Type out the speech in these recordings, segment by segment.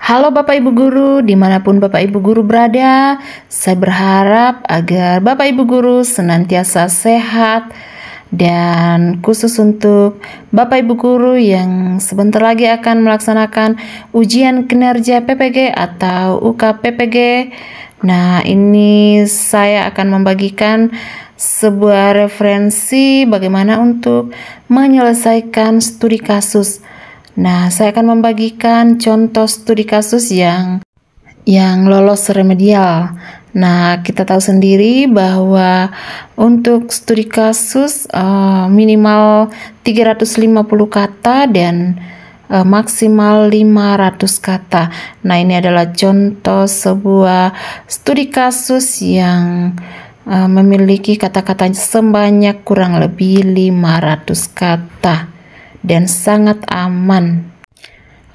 Halo Bapak Ibu Guru, dimanapun Bapak Ibu Guru berada, saya berharap agar Bapak Ibu Guru senantiasa sehat dan khusus untuk Bapak Ibu Guru yang sebentar lagi akan melaksanakan ujian kinerja PPG atau UK PPG. Nah, ini saya akan membagikan sebuah referensi bagaimana untuk menyelesaikan studi kasus Nah, saya akan membagikan contoh studi kasus yang yang lolos remedial. Nah, kita tahu sendiri bahwa untuk studi kasus uh, minimal 350 kata dan uh, maksimal 500 kata. Nah, ini adalah contoh sebuah studi kasus yang uh, memiliki kata-kata sebanyak kurang lebih 500 kata dan sangat aman.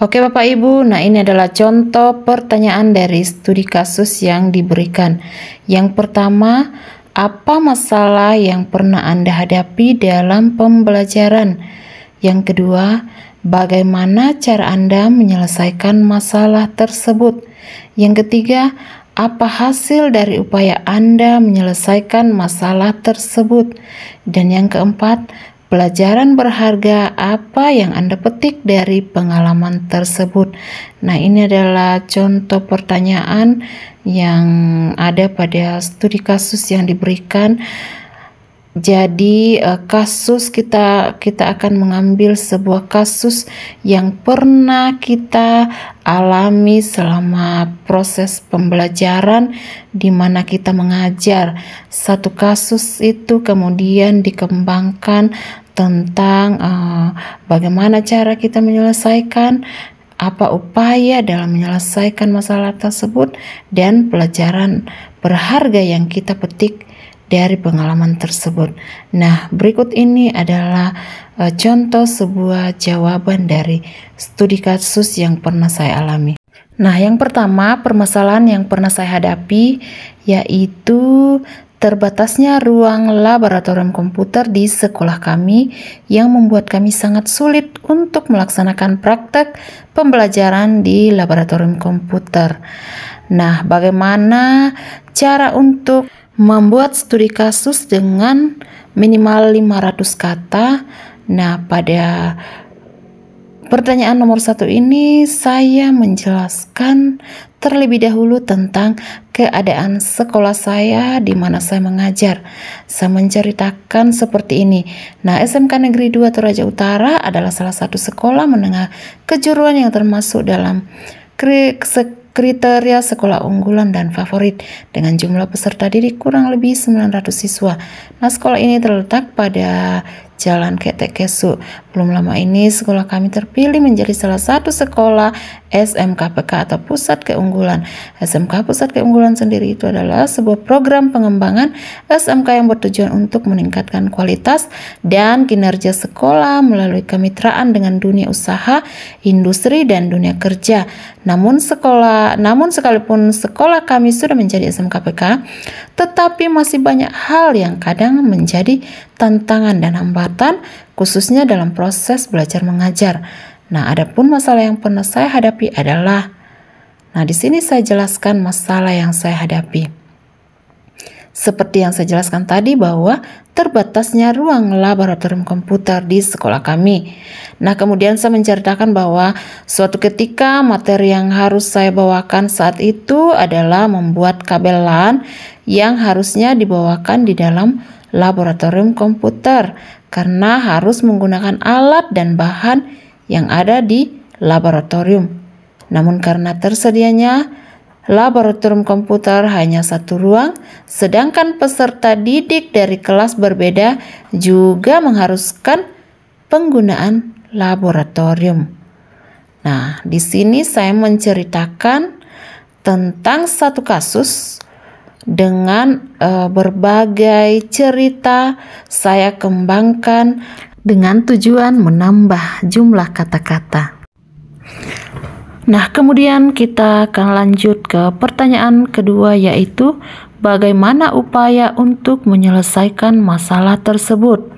Oke Bapak Ibu, nah ini adalah contoh pertanyaan dari studi kasus yang diberikan. Yang pertama, apa masalah yang pernah Anda hadapi dalam pembelajaran? Yang kedua, bagaimana cara Anda menyelesaikan masalah tersebut? Yang ketiga, apa hasil dari upaya Anda menyelesaikan masalah tersebut? Dan yang keempat, pelajaran berharga apa yang Anda petik dari pengalaman tersebut. Nah, ini adalah contoh pertanyaan yang ada pada studi kasus yang diberikan jadi eh, kasus kita kita akan mengambil sebuah kasus yang pernah kita alami selama proses pembelajaran di mana kita mengajar. Satu kasus itu kemudian dikembangkan tentang uh, bagaimana cara kita menyelesaikan apa upaya dalam menyelesaikan masalah tersebut dan pelajaran berharga yang kita petik dari pengalaman tersebut. Nah, berikut ini adalah uh, contoh sebuah jawaban dari studi kasus yang pernah saya alami. Nah, yang pertama, permasalahan yang pernah saya hadapi yaitu terbatasnya ruang laboratorium komputer di sekolah kami yang membuat kami sangat sulit untuk melaksanakan praktek pembelajaran di laboratorium komputer. Nah, bagaimana cara untuk membuat studi kasus dengan minimal 500 kata. Nah, pada pertanyaan nomor satu ini saya menjelaskan terlebih dahulu tentang keadaan sekolah saya di mana saya mengajar. Saya menceritakan seperti ini. Nah, SMK Negeri 2 Toraja Utara adalah salah satu sekolah menengah kejuruan yang termasuk dalam kriteria sekolah unggulan dan favorit dengan jumlah peserta didik kurang lebih 900 siswa. Nah, sekolah ini terletak pada Jalan Ketek Kesu. Belum lama ini sekolah kami terpilih menjadi salah satu sekolah SMK PK atau Pusat Keunggulan. SMK Pusat Keunggulan sendiri itu adalah sebuah program pengembangan SMK yang bertujuan untuk meningkatkan kualitas dan kinerja sekolah melalui kemitraan dengan dunia usaha, industri dan dunia kerja. Namun sekolah, namun sekalipun sekolah kami sudah menjadi SMK PK, tetapi masih banyak hal yang kadang menjadi tantangan dan hambatan khususnya dalam proses belajar mengajar. Nah, adapun masalah yang pernah saya hadapi adalah Nah, di sini saya jelaskan masalah yang saya hadapi. Seperti yang saya jelaskan tadi bahwa terbatasnya ruang laboratorium komputer di sekolah kami. Nah, kemudian saya menceritakan bahwa suatu ketika materi yang harus saya bawakan saat itu adalah membuat kabel LAN yang harusnya dibawakan di dalam laboratorium komputer karena harus menggunakan alat dan bahan yang ada di laboratorium. Namun karena tersedianya laboratorium komputer hanya satu ruang, sedangkan peserta didik dari kelas berbeda juga mengharuskan penggunaan laboratorium. Nah, di sini saya menceritakan tentang satu kasus dengan uh, berbagai cerita saya kembangkan dengan tujuan menambah jumlah kata-kata. Nah, kemudian kita akan lanjut ke pertanyaan kedua yaitu bagaimana upaya untuk menyelesaikan masalah tersebut.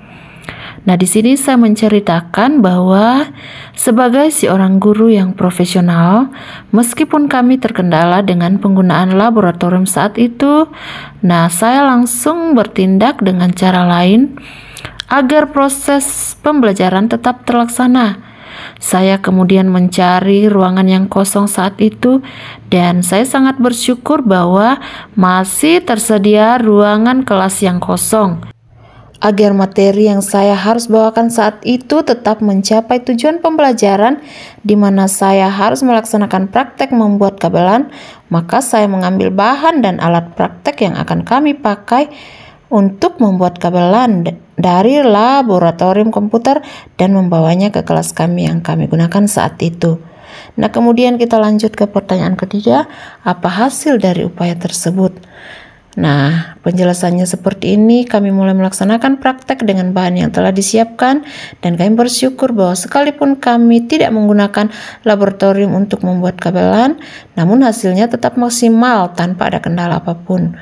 Nah, di sini saya menceritakan bahwa sebagai seorang guru yang profesional, meskipun kami terkendala dengan penggunaan laboratorium saat itu, nah saya langsung bertindak dengan cara lain agar proses pembelajaran tetap terlaksana. Saya kemudian mencari ruangan yang kosong saat itu dan saya sangat bersyukur bahwa masih tersedia ruangan kelas yang kosong agar materi yang saya harus bawakan saat itu tetap mencapai tujuan pembelajaran di mana saya harus melaksanakan praktek membuat kabelan, maka saya mengambil bahan dan alat praktek yang akan kami pakai untuk membuat kabelan dari laboratorium komputer dan membawanya ke kelas kami yang kami gunakan saat itu. Nah, kemudian kita lanjut ke pertanyaan ketiga, apa hasil dari upaya tersebut? Nah, penjelasannya seperti ini, kami mulai melaksanakan praktek dengan bahan yang telah disiapkan dan kami bersyukur bahwa sekalipun kami tidak menggunakan laboratorium untuk membuat kabelan, namun hasilnya tetap maksimal tanpa ada kendala apapun.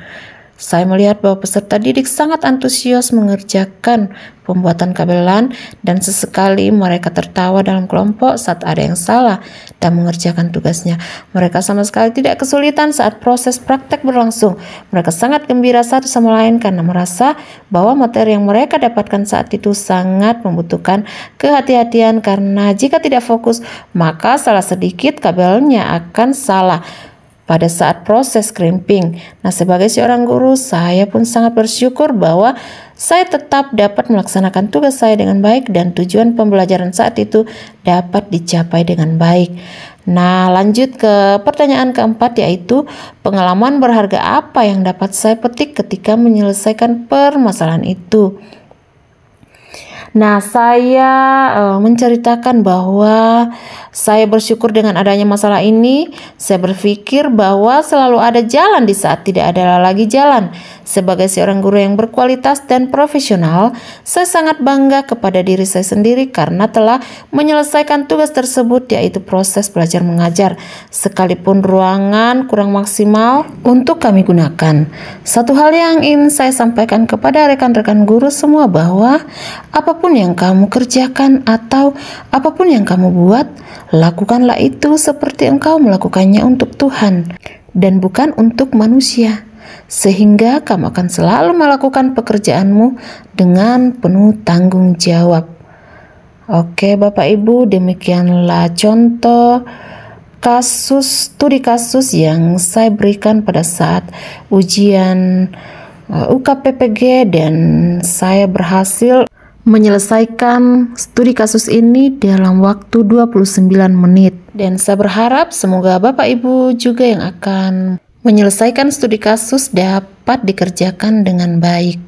Saya melihat bahwa peserta didik sangat antusias mengerjakan pembuatan kabelan dan sesekali mereka tertawa dalam kelompok saat ada yang salah dan mengerjakan tugasnya. Mereka sama sekali tidak kesulitan saat proses praktek berlangsung. Mereka sangat gembira satu sama lain karena merasa bahwa materi yang mereka dapatkan saat itu sangat membutuhkan kehati-hatian karena jika tidak fokus maka salah sedikit kabelnya akan salah pada saat proses crimping. Nah, sebagai seorang guru, saya pun sangat bersyukur bahwa saya tetap dapat melaksanakan tugas saya dengan baik dan tujuan pembelajaran saat itu dapat dicapai dengan baik. Nah, lanjut ke pertanyaan keempat yaitu pengalaman berharga apa yang dapat saya petik ketika menyelesaikan permasalahan itu? Nah, saya uh, menceritakan bahwa saya bersyukur dengan adanya masalah ini. Saya berpikir bahwa selalu ada jalan di saat tidak ada lagi jalan. Sebagai seorang guru yang berkualitas dan profesional, saya sangat bangga kepada diri saya sendiri karena telah menyelesaikan tugas tersebut yaitu proses belajar mengajar sekalipun ruangan kurang maksimal untuk kami gunakan. Satu hal yang ingin saya sampaikan kepada rekan-rekan guru semua bahwa apa apapun yang kamu kerjakan atau apapun yang kamu buat, lakukanlah itu seperti engkau melakukannya untuk Tuhan dan bukan untuk manusia, sehingga kamu akan selalu melakukan pekerjaanmu dengan penuh tanggung jawab. Oke, Bapak Ibu, demikianlah contoh kasus studi kasus yang saya berikan pada saat ujian UKPPG uh, dan saya berhasil menyelesaikan studi kasus ini dalam waktu 29 menit. Dan saya berharap semoga Bapak Ibu juga yang akan menyelesaikan studi kasus dapat dikerjakan dengan baik.